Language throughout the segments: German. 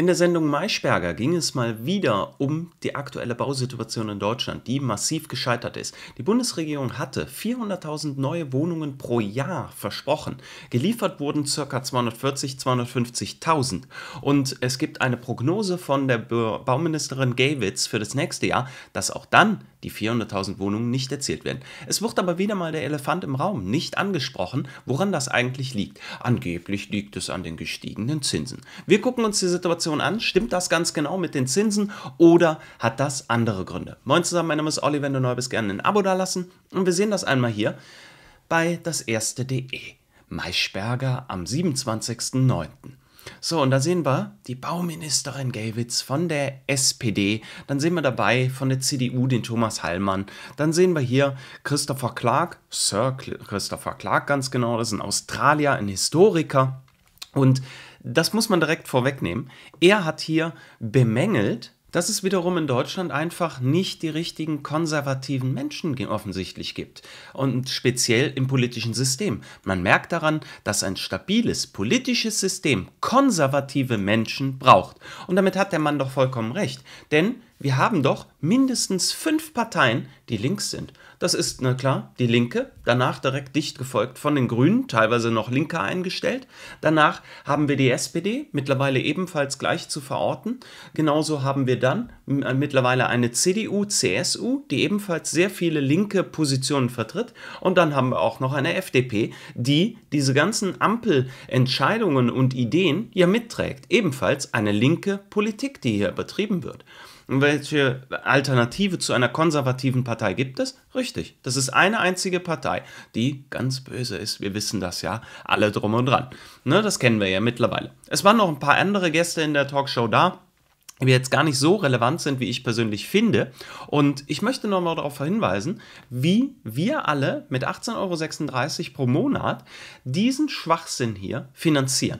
In der Sendung Maischberger ging es mal wieder um die aktuelle Bausituation in Deutschland, die massiv gescheitert ist. Die Bundesregierung hatte 400.000 neue Wohnungen pro Jahr versprochen. Geliefert wurden ca. 240000 250.000. Und es gibt eine Prognose von der Bauministerin Gewitz für das nächste Jahr, dass auch dann die 400.000 Wohnungen nicht erzählt werden. Es wird aber wieder mal der Elefant im Raum nicht angesprochen, woran das eigentlich liegt. Angeblich liegt es an den gestiegenen Zinsen. Wir gucken uns die Situation an. Stimmt das ganz genau mit den Zinsen oder hat das andere Gründe? Moin zusammen, mein Name ist Olli. Wenn du neu bist, gerne ein Abo dalassen. Und wir sehen das einmal hier bei das erste.de. Maischberger am 27.09. So, und da sehen wir die Bauministerin Gelwitz von der SPD. Dann sehen wir dabei von der CDU den Thomas Hallmann. Dann sehen wir hier Christopher Clark, Sir Christopher Clark ganz genau, das ist ein Australier, ein Historiker. Und das muss man direkt vorwegnehmen. Er hat hier bemängelt, dass es wiederum in Deutschland einfach nicht die richtigen konservativen Menschen offensichtlich gibt. Und speziell im politischen System. Man merkt daran, dass ein stabiles politisches System konservative Menschen braucht. Und damit hat der Mann doch vollkommen recht. Denn wir haben doch mindestens fünf Parteien, die links sind. Das ist, na klar, die Linke, danach direkt dicht gefolgt von den Grünen, teilweise noch linker eingestellt. Danach haben wir die SPD, mittlerweile ebenfalls gleich zu verorten. Genauso haben wir dann äh, mittlerweile eine CDU, CSU, die ebenfalls sehr viele linke Positionen vertritt. Und dann haben wir auch noch eine FDP, die diese ganzen Ampelentscheidungen und Ideen ja mitträgt. Ebenfalls eine linke Politik, die hier betrieben wird. Und welche Alternative zu einer konservativen Partei gibt es? Richtig, das ist eine einzige Partei, die ganz böse ist. Wir wissen das ja, alle drum und dran. Ne, das kennen wir ja mittlerweile. Es waren noch ein paar andere Gäste in der Talkshow da die jetzt gar nicht so relevant sind, wie ich persönlich finde. Und ich möchte nochmal darauf hinweisen, wie wir alle mit 18,36 Euro pro Monat diesen Schwachsinn hier finanzieren.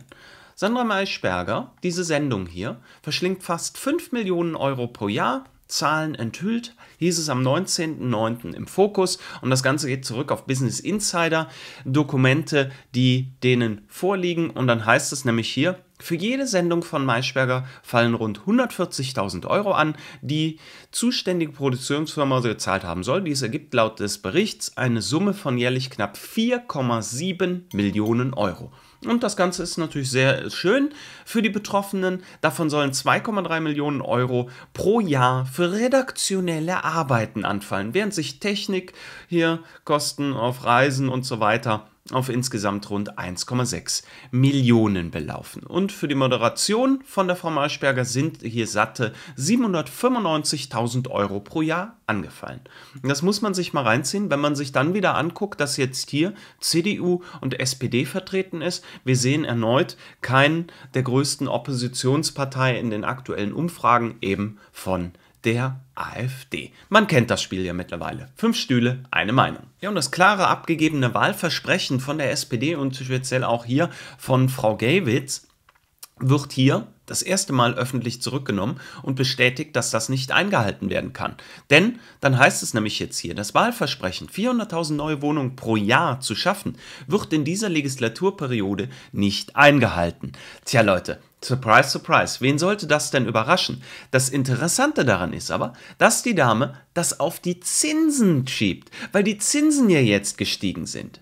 Sandra Maischberger, diese Sendung hier, verschlingt fast 5 Millionen Euro pro Jahr. Zahlen enthüllt, hieß es am 19.09. im Fokus und das Ganze geht zurück auf Business Insider Dokumente, die denen vorliegen und dann heißt es nämlich hier, für jede Sendung von Maischberger fallen rund 140.000 Euro an, die zuständige Produktionsfirma also gezahlt haben soll. Dies ergibt laut des Berichts eine Summe von jährlich knapp 4,7 Millionen Euro. Und das Ganze ist natürlich sehr schön für die Betroffenen. Davon sollen 2,3 Millionen Euro pro Jahr für redaktionelle Arbeiten anfallen, während sich Technik hier, Kosten auf Reisen und so weiter auf insgesamt rund 1,6 Millionen belaufen. Und für die Moderation von der Frau Maischberger sind hier satte 795.000 Euro pro Jahr angefallen. Das muss man sich mal reinziehen, wenn man sich dann wieder anguckt, dass jetzt hier CDU und SPD vertreten ist. Wir sehen erneut keinen der größten Oppositionspartei in den aktuellen Umfragen eben von der AfD. Man kennt das Spiel ja mittlerweile. Fünf Stühle, eine Meinung. Ja, und das klare abgegebene Wahlversprechen von der SPD und speziell auch hier von Frau Gawitz wird hier das erste Mal öffentlich zurückgenommen und bestätigt, dass das nicht eingehalten werden kann. Denn dann heißt es nämlich jetzt hier, das Wahlversprechen, 400.000 neue Wohnungen pro Jahr zu schaffen, wird in dieser Legislaturperiode nicht eingehalten. Tja Leute, Surprise, surprise. Wen sollte das denn überraschen? Das Interessante daran ist aber, dass die Dame das auf die Zinsen schiebt, weil die Zinsen ja jetzt gestiegen sind.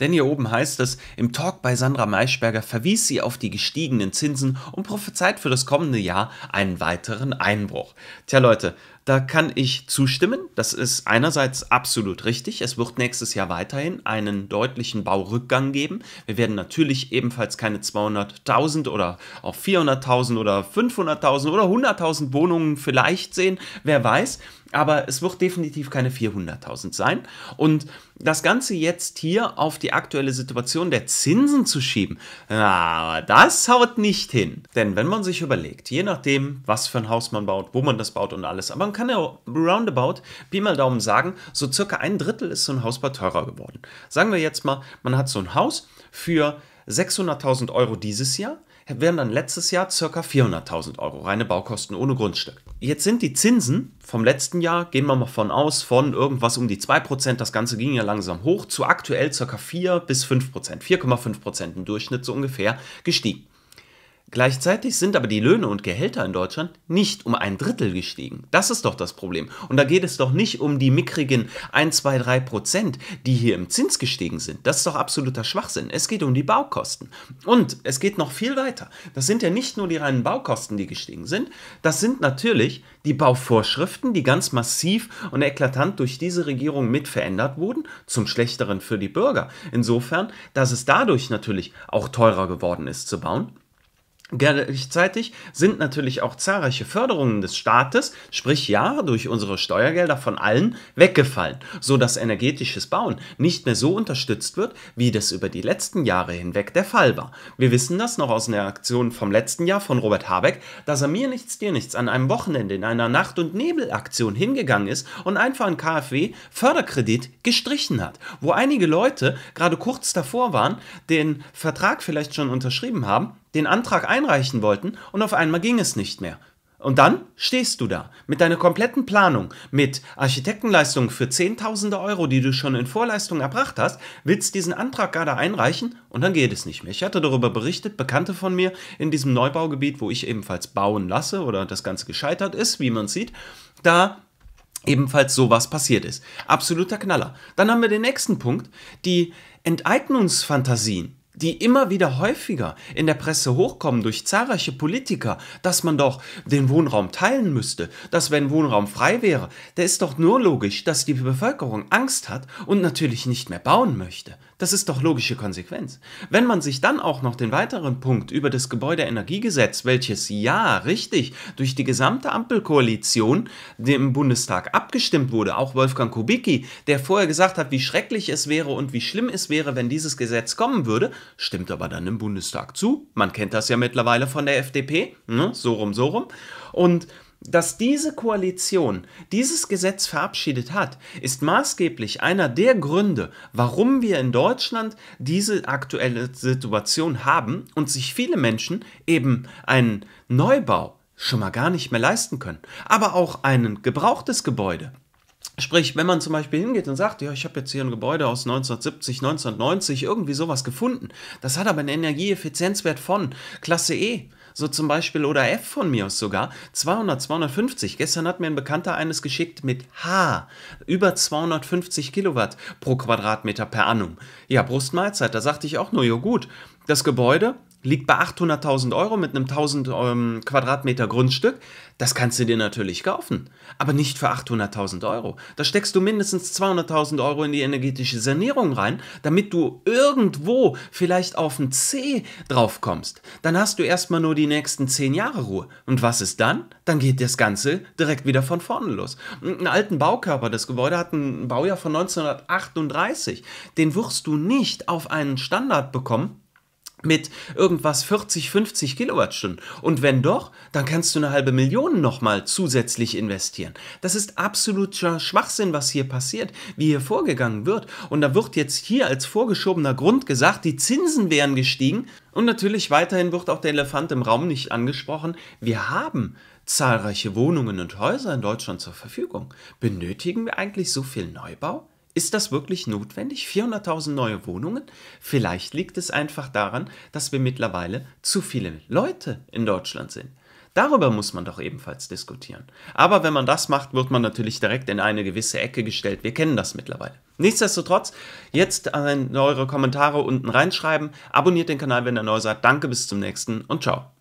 Denn hier oben heißt es, im Talk bei Sandra Maischberger verwies sie auf die gestiegenen Zinsen und prophezeit für das kommende Jahr einen weiteren Einbruch. Tja Leute, da kann ich zustimmen. Das ist einerseits absolut richtig. Es wird nächstes Jahr weiterhin einen deutlichen Baurückgang geben. Wir werden natürlich ebenfalls keine 200.000 oder auch 400.000 oder 500.000 oder 100.000 Wohnungen vielleicht sehen. Wer weiß. Aber es wird definitiv keine 400.000 sein. Und das Ganze jetzt hier auf die aktuelle Situation der Zinsen zu schieben, na, ah, das haut nicht hin. Denn wenn man sich überlegt, je nachdem, was für ein Haus man baut, wo man das baut und alles, aber man kann ja roundabout Pi mal Daumen sagen, so circa ein Drittel ist so ein Hausbau teurer geworden. Sagen wir jetzt mal, man hat so ein Haus für 600.000 Euro dieses Jahr, wären dann letztes Jahr circa 400.000 Euro, reine Baukosten ohne Grundstück. Jetzt sind die Zinsen vom letzten Jahr, gehen wir mal von aus, von irgendwas um die 2%, das Ganze ging ja langsam hoch, zu aktuell circa 4 bis 5%, 4,5% im Durchschnitt so ungefähr gestiegen. Gleichzeitig sind aber die Löhne und Gehälter in Deutschland nicht um ein Drittel gestiegen. Das ist doch das Problem. Und da geht es doch nicht um die mickrigen 1, 2, 3 Prozent, die hier im Zins gestiegen sind. Das ist doch absoluter Schwachsinn. Es geht um die Baukosten. Und es geht noch viel weiter. Das sind ja nicht nur die reinen Baukosten, die gestiegen sind. Das sind natürlich die Bauvorschriften, die ganz massiv und eklatant durch diese Regierung mit verändert wurden, zum Schlechteren für die Bürger. Insofern, dass es dadurch natürlich auch teurer geworden ist zu bauen. Gleichzeitig sind natürlich auch zahlreiche Förderungen des Staates, sprich ja, durch unsere Steuergelder von allen weggefallen, so dass energetisches Bauen nicht mehr so unterstützt wird, wie das über die letzten Jahre hinweg der Fall war. Wir wissen das noch aus einer Aktion vom letzten Jahr von Robert Habeck, dass er mir nichts, dir nichts an einem Wochenende in einer Nacht- und Nebelaktion hingegangen ist und einfach einen KfW Förderkredit gestrichen hat, wo einige Leute gerade kurz davor waren, den Vertrag vielleicht schon unterschrieben haben, den Antrag einreichen wollten und auf einmal ging es nicht mehr. Und dann stehst du da mit deiner kompletten Planung, mit Architektenleistungen für Zehntausende Euro, die du schon in Vorleistung erbracht hast, willst diesen Antrag gerade einreichen und dann geht es nicht mehr. Ich hatte darüber berichtet, Bekannte von mir in diesem Neubaugebiet, wo ich ebenfalls bauen lasse oder das Ganze gescheitert ist, wie man sieht, da ebenfalls sowas passiert ist. Absoluter Knaller. Dann haben wir den nächsten Punkt, die Enteignungsfantasien die immer wieder häufiger in der Presse hochkommen durch zahlreiche Politiker, dass man doch den Wohnraum teilen müsste, dass wenn Wohnraum frei wäre, der ist doch nur logisch, dass die Bevölkerung Angst hat und natürlich nicht mehr bauen möchte. Das ist doch logische Konsequenz. Wenn man sich dann auch noch den weiteren Punkt über das Gebäudeenergiegesetz, welches ja richtig durch die gesamte Ampelkoalition im Bundestag abgestimmt wurde, auch Wolfgang Kubicki, der vorher gesagt hat, wie schrecklich es wäre und wie schlimm es wäre, wenn dieses Gesetz kommen würde, stimmt aber dann im Bundestag zu. Man kennt das ja mittlerweile von der FDP, ne? so rum, so rum. Und dass diese Koalition dieses Gesetz verabschiedet hat, ist maßgeblich einer der Gründe, warum wir in Deutschland diese aktuelle Situation haben und sich viele Menschen eben einen Neubau schon mal gar nicht mehr leisten können, aber auch ein gebrauchtes Gebäude. Sprich, wenn man zum Beispiel hingeht und sagt, ja, ich habe jetzt hier ein Gebäude aus 1970, 1990, irgendwie sowas gefunden, das hat aber einen Energieeffizienzwert von Klasse E so zum Beispiel oder F von mir aus sogar. 200, 250. Gestern hat mir ein Bekannter eines geschickt mit H. Über 250 Kilowatt pro Quadratmeter per annum. Ja, Brustmahlzeit. Da sagte ich auch nur, ja gut. Das Gebäude, liegt bei 800.000 Euro mit einem 1000 ähm, Quadratmeter Grundstück. Das kannst du dir natürlich kaufen, aber nicht für 800.000 Euro. Da steckst du mindestens 200.000 Euro in die energetische Sanierung rein, damit du irgendwo vielleicht auf ein C drauf kommst. Dann hast du erstmal nur die nächsten 10 Jahre Ruhe. Und was ist dann? Dann geht das Ganze direkt wieder von vorne los. Einen alten Baukörper, das Gebäude hat ein Baujahr von 1938, den wirst du nicht auf einen Standard bekommen, mit irgendwas 40, 50 Kilowattstunden. Und wenn doch, dann kannst du eine halbe Million nochmal zusätzlich investieren. Das ist absoluter Schwachsinn, was hier passiert, wie hier vorgegangen wird. Und da wird jetzt hier als vorgeschobener Grund gesagt, die Zinsen wären gestiegen. Und natürlich weiterhin wird auch der Elefant im Raum nicht angesprochen. Wir haben zahlreiche Wohnungen und Häuser in Deutschland zur Verfügung. Benötigen wir eigentlich so viel Neubau? Ist das wirklich notwendig? 400.000 neue Wohnungen? Vielleicht liegt es einfach daran, dass wir mittlerweile zu viele Leute in Deutschland sind. Darüber muss man doch ebenfalls diskutieren. Aber wenn man das macht, wird man natürlich direkt in eine gewisse Ecke gestellt. Wir kennen das mittlerweile. Nichtsdestotrotz, jetzt eure Kommentare unten reinschreiben, abonniert den Kanal, wenn ihr neu seid. Danke, bis zum nächsten und ciao.